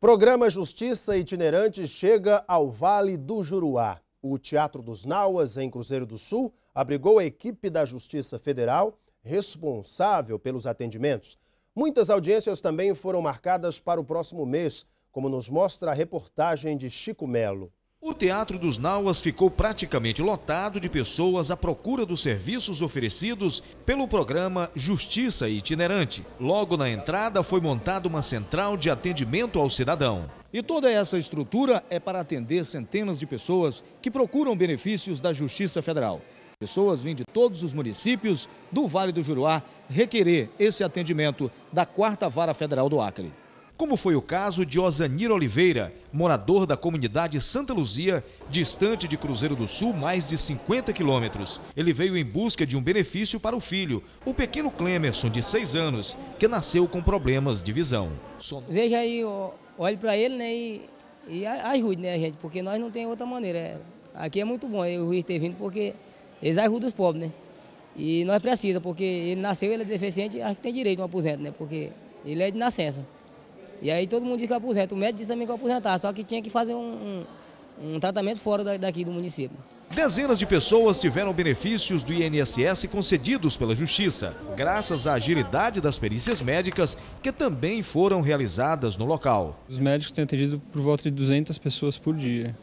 Programa Justiça Itinerante chega ao Vale do Juruá. O Teatro dos Nauas, em Cruzeiro do Sul, abrigou a equipe da Justiça Federal responsável pelos atendimentos. Muitas audiências também foram marcadas para o próximo mês, como nos mostra a reportagem de Chico Melo. O Teatro dos Nauas ficou praticamente lotado de pessoas à procura dos serviços oferecidos pelo programa Justiça Itinerante. Logo na entrada foi montada uma central de atendimento ao cidadão. E toda essa estrutura é para atender centenas de pessoas que procuram benefícios da Justiça Federal. Pessoas vêm de todos os municípios do Vale do Juruá requerer esse atendimento da Quarta Vara Federal do Acre como foi o caso de Osanir Oliveira, morador da comunidade Santa Luzia, distante de Cruzeiro do Sul mais de 50 quilômetros. Ele veio em busca de um benefício para o filho, o pequeno Clemerson, de 6 anos, que nasceu com problemas de visão. Veja aí, olhe para ele né, e, e ajude né, gente, porque nós não tem outra maneira. É, aqui é muito bom o juiz ter vindo, porque eles ajudam os pobres, né? E nós precisamos, porque ele nasceu, ele é deficiente, acho que tem direito a um aposento, né? Porque ele é de nascença. E aí todo mundo diz que aposenta. O médico disse também que aposentar, só que tinha que fazer um, um, um tratamento fora daqui do município. Dezenas de pessoas tiveram benefícios do INSS concedidos pela Justiça, graças à agilidade das perícias médicas que também foram realizadas no local. Os médicos têm atendido por volta de 200 pessoas por dia.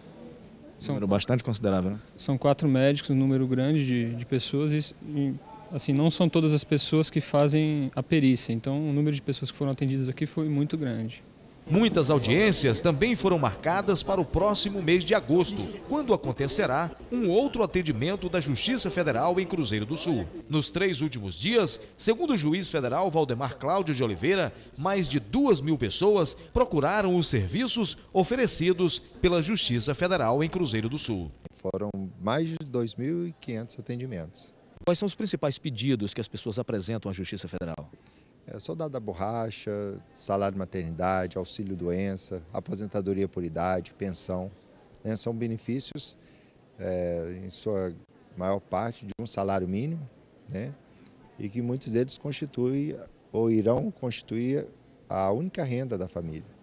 São, número bastante considerável, né? São quatro médicos, um número grande de, de pessoas e assim, não são todas as pessoas que fazem a perícia, então o número de pessoas que foram atendidas aqui foi muito grande. Muitas audiências também foram marcadas para o próximo mês de agosto, quando acontecerá um outro atendimento da Justiça Federal em Cruzeiro do Sul. Nos três últimos dias, segundo o juiz federal Valdemar Cláudio de Oliveira, mais de duas mil pessoas procuraram os serviços oferecidos pela Justiça Federal em Cruzeiro do Sul. Foram mais de 2.500 atendimentos. Quais são os principais pedidos que as pessoas apresentam à Justiça Federal? É, soldado da borracha, salário maternidade, auxílio doença, aposentadoria por idade, pensão. Né? São benefícios, é, em sua maior parte, de um salário mínimo, né? e que muitos deles constituem ou irão constituir a única renda da família.